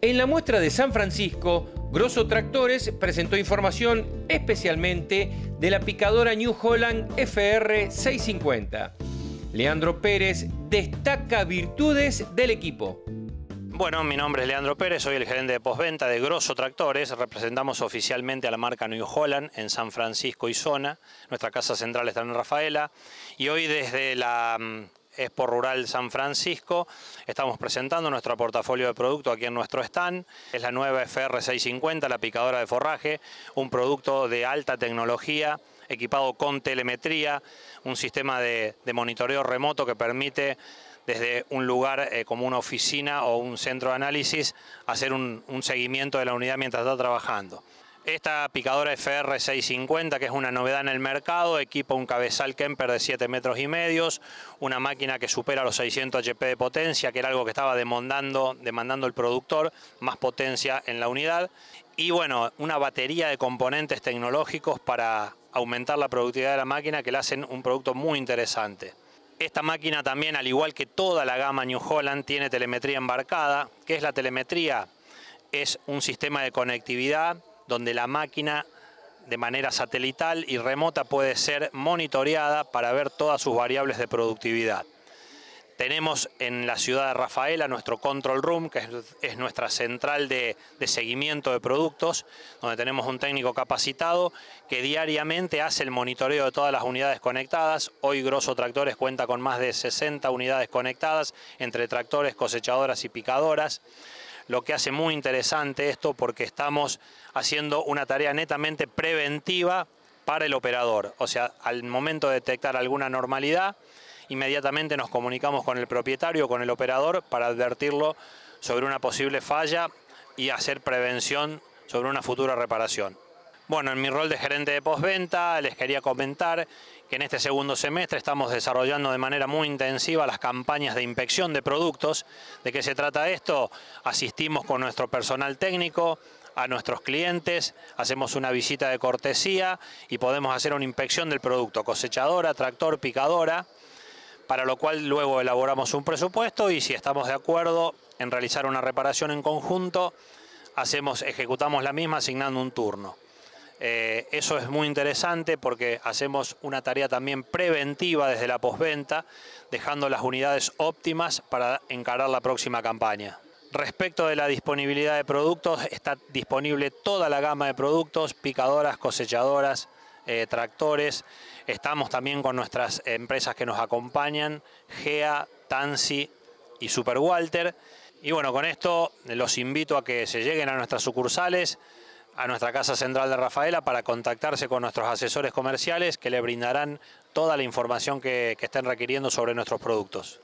En la muestra de San Francisco, Grosso Tractores presentó información especialmente de la picadora New Holland FR 650. Leandro Pérez destaca virtudes del equipo. Bueno, mi nombre es Leandro Pérez, soy el gerente de postventa de Grosso Tractores. Representamos oficialmente a la marca New Holland en San Francisco y zona. Nuestra casa central está en Rafaela. Y hoy desde la mm, por Rural San Francisco. Estamos presentando nuestro portafolio de producto aquí en nuestro stand. Es la nueva FR650, la picadora de forraje, un producto de alta tecnología equipado con telemetría, un sistema de, monitoreo remoto que permite desde un lugar eh, como una oficina o un centro de análisis hacer un seguimiento de la unidad mientras está trabajando. Esta picadora FR 650, que es una novedad en el mercado, equipa un cabezal Kemper de 7 metros y medios, una máquina que supera los 600 HP de potencia, que era algo que estaba demandando, demandando el productor, más potencia en la unidad, y bueno, una batería de componentes tecnológicos para aumentar la productividad de la máquina, que le hacen un producto muy interesante. Esta máquina también, al igual que toda la gama New Holland, tiene telemetría embarcada. ¿Qué es la telemetría? Es un sistema de conectividad donde la máquina de manera satelital y remota puede ser monitoreada para ver todas sus variables de productividad. Tenemos en la ciudad de Rafaela nuestro control room, que es nuestra central de, seguimiento de productos, donde tenemos un técnico capacitado que diariamente hace el monitoreo de todas las unidades conectadas. Hoy Grosso Tractores cuenta con más de 60 unidades conectadas entre tractores, cosechadoras y picadoras lo que hace muy interesante esto porque estamos haciendo una tarea netamente preventiva para el operador. O sea, al momento de detectar alguna normalidad, inmediatamente nos comunicamos con el propietario, con el operador, para advertirlo sobre una posible falla y hacer prevención sobre una futura reparación. Bueno, en mi rol de gerente de postventa les quería comentar que en este segundo semestre estamos desarrollando de manera muy intensiva las campañas de inspección de productos. ¿De qué se trata esto? Asistimos con nuestro personal técnico, a nuestros clientes, hacemos una visita de cortesía y podemos hacer una inspección del producto, cosechadora, tractor, picadora, para lo cual luego elaboramos un presupuesto y si estamos de acuerdo en realizar una reparación en conjunto, hacemos, ejecutamos la misma asignando un turno. Eh, eso es muy interesante porque hacemos una tarea también preventiva desde la postventa, dejando las unidades óptimas para encarar la próxima campaña. Respecto de la disponibilidad de productos, está disponible toda la gama de productos, picadoras, cosechadoras, eh, tractores. Estamos también con nuestras empresas que nos acompañan, GEA, Tansi y Super Walter. Y bueno, con esto los invito a que se lleguen a nuestras sucursales, a nuestra Casa Central de Rafaela para contactarse con nuestros asesores comerciales que le brindarán toda la información que, que estén requiriendo sobre nuestros productos.